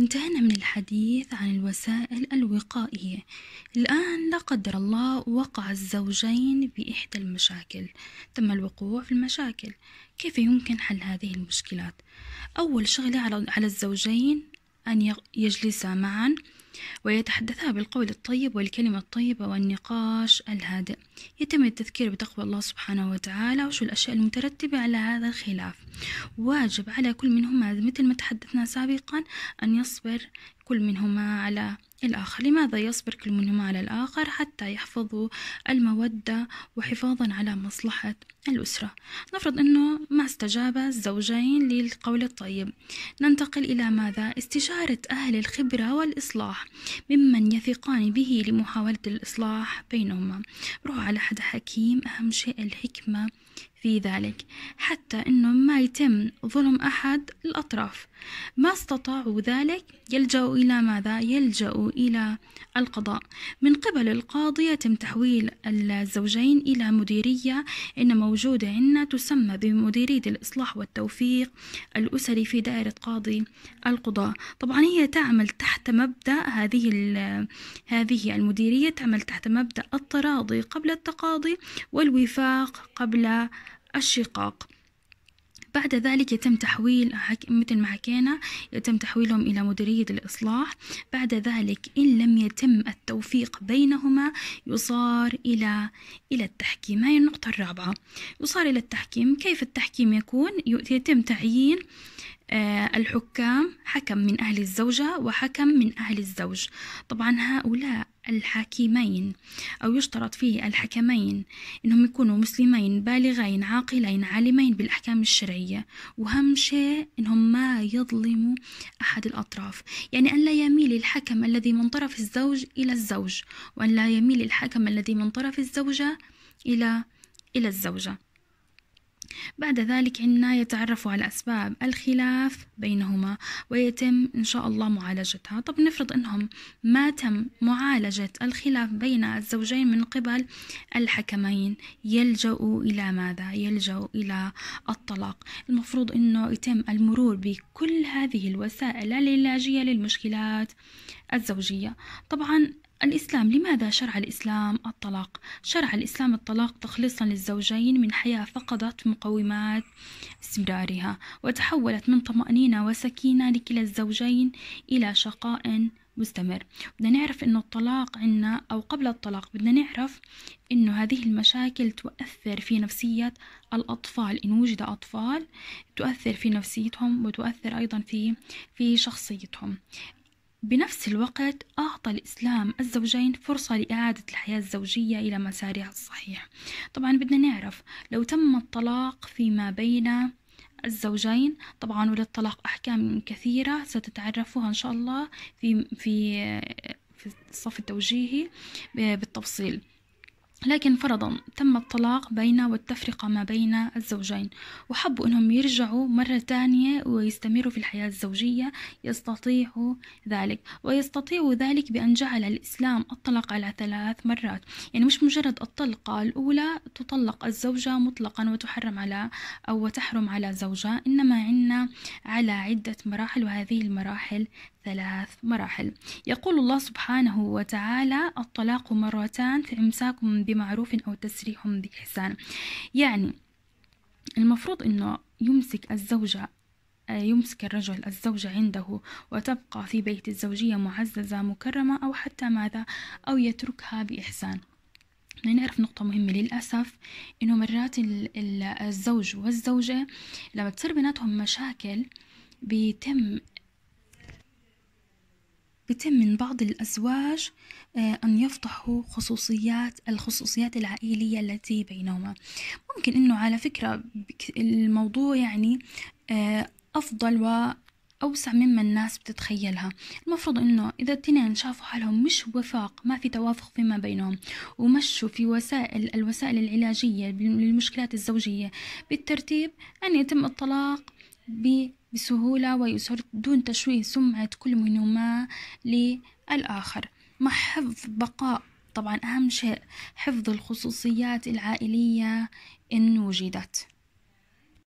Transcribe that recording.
انتهينا من الحديث عن الوسائل الوقائية الآن لا قدر الله وقع الزوجين بإحدى المشاكل تم الوقوع في المشاكل كيف يمكن حل هذه المشكلات أول شغلة على الزوجين أن يجلسا معا ويتحدثها بالقول الطيب والكلمة الطيبة والنقاش الهادئ يتم التذكير بتقوى الله سبحانه وتعالى وشو الأشياء المترتبة على هذا الخلاف واجب على كل منهما مثل ما تحدثنا سابقا أن يصبر كل منهما على الآخر لماذا يصبر كل منهما على الآخر حتى يحفظوا المودة وحفاظا على مصلحة الأسرة نفرض أنه ما استجاب الزوجين للقول الطيب ننتقل إلى ماذا؟ استشارة أهل الخبرة والإصلاح ممن يثقان به لمحاولة الإصلاح بينهما روح على حد حكيم أهم شيء الحكمة في ذلك حتى أنه ما يتم ظلم أحد الأطراف ما استطاعوا ذلك يلجأوا إلى ماذا؟ يلجأوا إلى القضاء من قبل القاضي يتم تحويل الزوجين إلى مديرية إن موجودة عندنا تسمى بمديرية الإصلاح والتوفيق الأسري في دائرة قاضي القضاء طبعا هي تعمل تحت مبدأ هذه هذه المديرية تعمل تحت مبدأ التراضي قبل التقاضي والوفاق قبل الشقاق بعد ذلك يتم تحويل مثل ما حكينا يتم تحويلهم إلى مديرية الإصلاح بعد ذلك إن لم يتم التوفيق بينهما يصار إلى إلى التحكيم هاي النقطة الرابعة يصار إلى التحكيم كيف التحكيم يكون يتم تعيين آه، الحكام حكم من أهل الزوجة وحكم من أهل الزوج طبعا هؤلاء الحاكمين أو يشترط فيه الحكمين أنهم يكونوا مسلمين بالغين عاقلين عالمين بالأحكام الشرعية وهم شيء أنهم ما يظلموا أحد الأطراف يعني أن لا يميل الحكم الذي من طرف الزوج إلى الزوج وأن لا يميل الحكم الذي من طرف الزوجة إلى إلى الزوجة بعد ذلك عنا يتعرفوا على أسباب الخلاف بينهما ويتم إن شاء الله معالجتها طب نفرض أنهم ما تم معالجة الخلاف بين الزوجين من قبل الحكمين يلجأوا إلى ماذا؟ يلجأوا إلى الطلاق المفروض أنه يتم المرور بكل هذه الوسائل العلاجية للمشكلات الزوجية طبعا الإسلام لماذا شرع الإسلام الطلاق؟ شرع الإسلام الطلاق تخليصا للزوجين من حياة فقدت مقومات استمرارها وتحولت من طمأنينة وسكينة لكلا الزوجين إلى شقاء مستمر بدنا نعرف انه الطلاق عنا او قبل الطلاق بدنا نعرف انه هذه المشاكل تؤثر في نفسية الاطفال ان وجد اطفال تؤثر في نفسيتهم وتؤثر ايضا في في شخصيتهم بنفس الوقت أعطى الإسلام الزوجين فرصة لإعادة الحياة الزوجية إلى مسارها الصحيح طبعا بدنا نعرف لو تم الطلاق فيما بين الزوجين طبعا وللطلاق أحكام كثيرة ستتعرفوها إن شاء الله في في في الصف التوجيهي بالتفصيل لكن فرضا تم الطلاق بين والتفرقة ما بين الزوجين وحبوا أنهم يرجعوا مرة تانية ويستمروا في الحياة الزوجية يستطيعوا ذلك ويستطيعوا ذلك بأن جعل الإسلام الطلاق على ثلاث مرات يعني مش مجرد الطلقة الأولى تطلق الزوجة مطلقا وتحرم على أو وتحرم على زوجها إنما عنا على عدة مراحل وهذه المراحل ثلاث مراحل يقول الله سبحانه وتعالى الطلاق مرتان فإمساك بمعروف أو تسريح بإحسان يعني المفروض أنه يمسك الزوجة آه، يمسك الرجل الزوجة عنده وتبقى في بيت الزوجية معززة مكرمة أو حتى ماذا أو يتركها بإحسان يعني نعرف نقطة مهمة للأسف إنه مرات الزوج والزوجة لما تصير بيناتهم مشاكل بيتم بتم من بعض الأزواج آه، أن يفضحوا خصوصيات الخصوصيات العائلية التي بينهما ممكن أنه على فكرة الموضوع يعني آه، أفضل و أوسع مما الناس بتتخيلها المفروض أنه إذا التنين شافوا حالهم مش وفاق ما في توافق فيما بينهم ومشوا في وسائل الوسائل العلاجية للمشكلات الزوجية بالترتيب أن يتم الطلاق بسهولة ويسر دون تشويه سمعة كل منهما للآخر مع حفظ بقاء طبعا أهم شيء حفظ الخصوصيات العائلية إن وجدت